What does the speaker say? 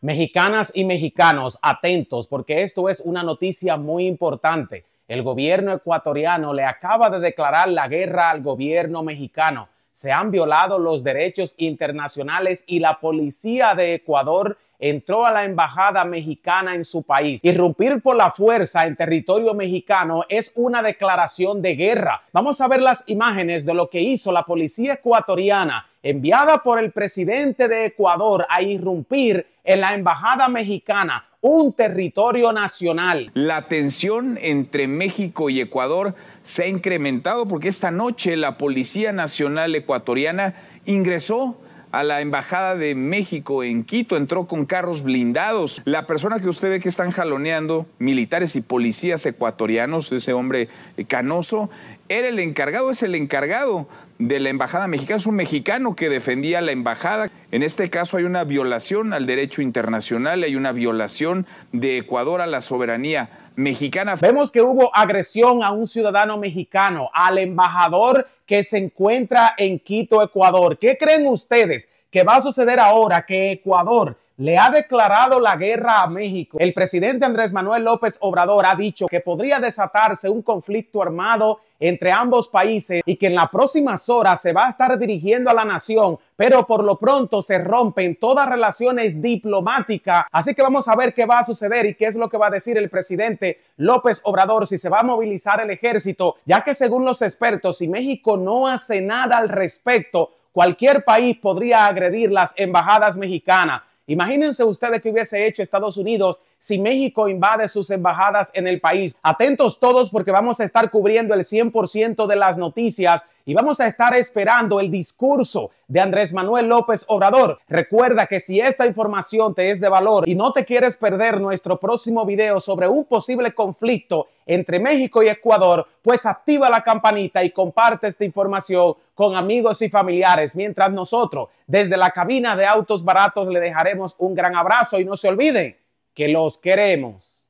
Mexicanas y mexicanos, atentos, porque esto es una noticia muy importante. El gobierno ecuatoriano le acaba de declarar la guerra al gobierno mexicano. Se han violado los derechos internacionales y la policía de Ecuador entró a la embajada mexicana en su país. Irrumpir por la fuerza en territorio mexicano es una declaración de guerra. Vamos a ver las imágenes de lo que hizo la policía ecuatoriana enviada por el presidente de Ecuador a irrumpir en la embajada mexicana, un territorio nacional. La tensión entre México y Ecuador se ha incrementado porque esta noche la Policía Nacional Ecuatoriana ingresó a la Embajada de México en Quito, entró con carros blindados. La persona que usted ve que están jaloneando, militares y policías ecuatorianos, ese hombre canoso, era el encargado, es el encargado de la embajada mexicana, es un mexicano que defendía la embajada. En este caso hay una violación al derecho internacional, hay una violación de Ecuador a la soberanía mexicana. Vemos que hubo agresión a un ciudadano mexicano, al embajador que se encuentra en Quito, Ecuador. ¿Qué creen ustedes que va a suceder ahora que Ecuador le ha declarado la guerra a México? El presidente Andrés Manuel López Obrador ha dicho que podría desatarse un conflicto armado entre ambos países y que en las próximas horas se va a estar dirigiendo a la nación, pero por lo pronto se rompen todas relaciones diplomáticas. Así que vamos a ver qué va a suceder y qué es lo que va a decir el presidente López Obrador, si se va a movilizar el ejército, ya que según los expertos, si México no hace nada al respecto, cualquier país podría agredir las embajadas mexicanas. Imagínense ustedes que hubiese hecho Estados Unidos si México invade sus embajadas en el país. Atentos todos porque vamos a estar cubriendo el 100% de las noticias y vamos a estar esperando el discurso de Andrés Manuel López Obrador. Recuerda que si esta información te es de valor y no te quieres perder nuestro próximo video sobre un posible conflicto entre México y Ecuador, pues activa la campanita y comparte esta información con amigos y familiares, mientras nosotros desde la cabina de autos baratos le dejaremos un gran abrazo y no se olviden que los queremos.